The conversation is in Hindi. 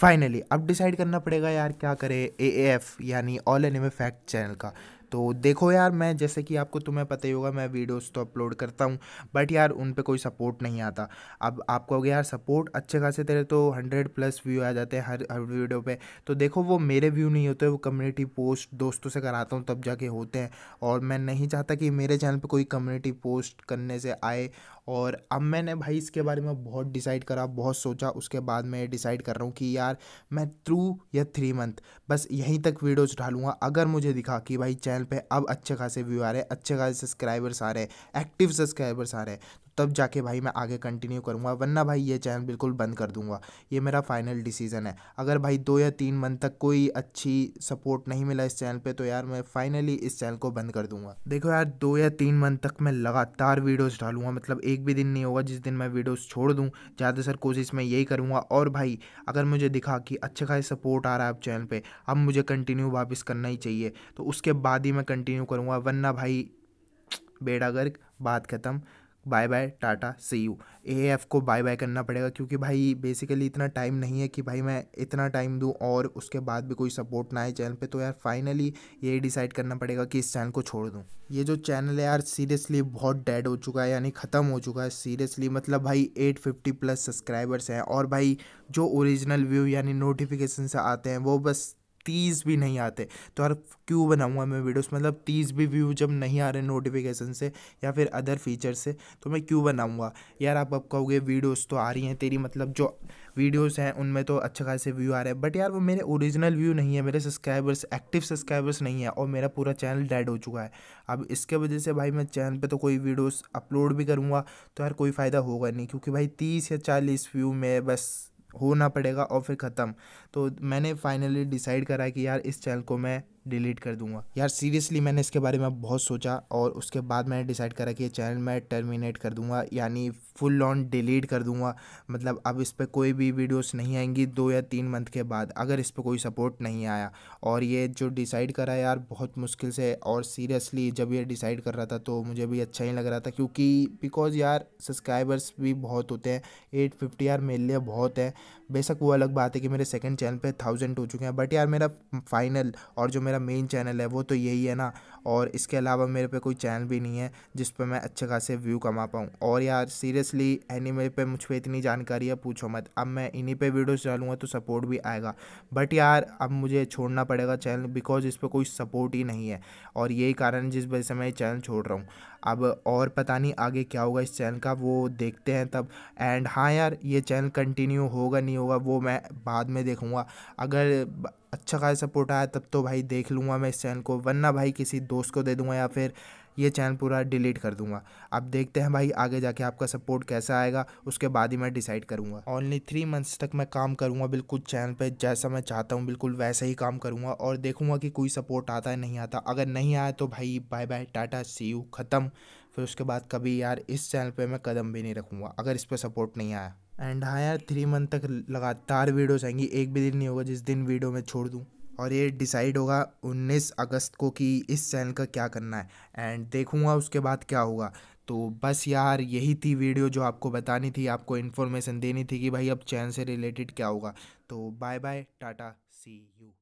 फाइनली अब डिसाइड करना पड़ेगा यार क्या करे ए एफ यानी ऑल एनिमे फैक्ट चैनल का तो देखो यार मैं जैसे कि आपको तुम्हें पता ही होगा मैं वीडियोस तो अपलोड करता हूँ बट यार उन पर कोई सपोर्ट नहीं आता अब आप कहोगे यार सपोर्ट अच्छे खासे तेरे तो हंड्रेड प्लस व्यू आ जाते हैं हर हर वीडियो पर तो देखो वो मेरे व्यू नहीं होते वो कम्युनिटी पोस्ट दोस्तों से कराता हूँ तब जाके होते हैं और मैं नहीं चाहता कि मेरे चैनल पर कोई कम्युनिटी पोस्ट करने से आए और अब मैंने भाई इसके बारे में बहुत डिसाइड करा बहुत सोचा उसके बाद मैं डिसाइड कर रहा हूँ कि यार मैं थ्रू या थ्री मंथ बस यहीं तक वीडियोज़ डालूंगा अगर मुझे दिखा कि भाई चैनल चैनल पे अब अच्छे खासे व्यू आ रहे हैं अच्छे खासे सब्सक्राइबर्स आ रहे हैं एक्टिव सब्सक्राइबर्स आ रहे हैं तब जाके भाई मैं आगे कंटिन्यू करूँगा वरना भाई ये चैनल बिल्कुल बंद कर दूँगा ये मेरा फाइनल डिसीज़न है अगर भाई दो या तीन मंथ तक कोई अच्छी सपोर्ट नहीं मिला इस चैनल पर तो यार मैं फाइनली इस चैनल को बंद कर दूँगा देखो यार दो या तीन मंथ तक मैं लगातार वीडियोज़ डालूंगा मतलब एक भी दिन नहीं होगा जिस दिन मैं वीडियोज़ छोड़ दूँ ज़्यादातर कोशिश मैं यही करूँगा और भाई अगर मुझे दिखा कि अच्छे खासी सपोर्ट आ रहा है आप चैनल पर अब मुझे कंटिन्यू वापस करना ही चाहिए तो उसके बाद ही मैं कंटिन्यू करूँगा वरना भाई बेड़ा गर्क बात ख़त्म bye bye tata see you A F को बाय बाय करना पड़ेगा क्योंकि भाई बेसिकली इतना टाइम नहीं है कि भाई मैं इतना टाइम दूँ और उसके बाद भी कोई सपोर्ट ना आए चैनल पे तो यार फाइनली ये डिसाइड करना पड़ेगा कि इस चैनल को छोड़ दूँ ये जो चैनल है यार सीरियसली बहुत डेड हो चुका है यानी ख़त्म हो चुका है सीरियसली मतलब भाई एट फिफ्टी प्लस सब्सक्राइबर्स हैं और भाई जो ओरिजिनल व्यू यानी नोटिफिकेशन से आते हैं वो बस तीस भी नहीं आते तो यार क्यों बनाऊँगा मैं वीडियोस मतलब तीस भी व्यू जब नहीं आ रहे नोटिफिकेशन से या फिर अदर फीचर से तो मैं क्यों बनाऊँगा यार आप अब कहोगे वीडियोस तो आ रही हैं तेरी मतलब जो वीडियोस हैं उनमें तो अच्छे खासे व्यू आ रहे हैं बट यार वो मेरे ओरिजिनल व्यू नहीं है मेरे सब्सक्राइबर्स एक्टिव सब्सक्राइबर्स नहीं है और मेरा पूरा चैनल डेड हो चुका है अब इसके वजह से भाई मैं चैनल पर तो कोई वीडियोस अपलोड भी करूँगा तो यार कोई फ़ायदा होगा नहीं क्योंकि भाई तीस या चालीस व्यू में बस होना पड़ेगा और फिर ख़त्म तो मैंने फाइनली डिसाइड करा कि यार इस चैनल को मैं डिलीट कर दूंगा यार सीरियसली मैंने इसके बारे में बहुत सोचा और उसके बाद मैंने डिसाइड करा कि ये चैनल मैं टर्मिनेट कर दूंगा यानी फुल ऑन डिलीट कर दूंगा मतलब अब इस पर कोई भी वीडियोस नहीं आएंगी दो या तीन मंथ के बाद अगर इस पर कोई सपोर्ट नहीं आया और ये जो डिसाइड करा यार बहुत मुश्किल से और सीरियसली जब ये डिसाइड कर रहा था तो मुझे भी अच्छा ही लग रहा था क्योंकि बिकॉज यार सब्सक्राइबर्स भी बहुत होते हैं एट फिफ्टी यार मेरे लिए बहुत है बेशक वो अलग बात है कि मेरे सेकंड चैनल पे थाउजेंड हो चुके हैं बट यार मेरा फाइनल और जो मेरा मेन चैनल है वो तो यही है ना और इसके अलावा मेरे पे कोई चैनल भी नहीं है जिस पर मैं अच्छे खासे व्यू कमा पाऊँ और यार सीरियसली एनिमे पे मुझ पर इतनी जानकारी है पूछो मत अब मैं इन्हीं पर वीडियोज़ डालूँगा तो सपोर्ट भी आएगा बट यार अब मुझे छोड़ना पड़ेगा चैनल बिकॉज इस पर कोई सपोर्ट ही नहीं है और यही कारण जिस वजह से मैं चैनल छोड़ रहा हूँ अब और पता नहीं आगे क्या होगा इस चैनल का वो देखते हैं तब एंड हाँ यार ये चैनल कंटिन्यू होगा नहीं होगा वो मैं बाद में देखूँगा अगर अच्छा खासा सपोर्ट आया तब तो भाई देख लूँगा मैं इस चैनल को वरना भाई किसी दोस्त को दे दूँगा या फिर ये चैनल पूरा डिलीट कर दूंगा अब देखते हैं भाई आगे जाके आपका सपोर्ट कैसा आएगा उसके बाद ही मैं डिसाइड करूंगा ओनली थ्री मंथ्स तक मैं काम करूंगा बिल्कुल चैनल पे जैसा मैं चाहता हूँ बिल्कुल वैसा ही काम करूंगा और देखूंगा कि कोई सपोर्ट आता है नहीं आता अगर नहीं आया तो भाई bye bye tata see you ख़त्म फिर उसके बाद कभी यार इस चैनल पे मैं कदम भी नहीं रखूँगा अगर इस पर सपोर्ट नहीं आया एंड हाँ यार थ्री मंथ तक लगातार वीडियोस आएंगी एक भी दिन नहीं होगा जिस दिन वीडियो मैं छोड़ दूँ और ये डिसाइड होगा 19 अगस्त को कि इस चैनल का क्या करना है एंड देखूँगा उसके बाद क्या होगा तो बस यार यही थी वीडियो जो आपको बतानी थी आपको इन्फॉर्मेशन देनी थी कि भाई अब चैनल से रिलेटेड क्या होगा तो bye bye tata see you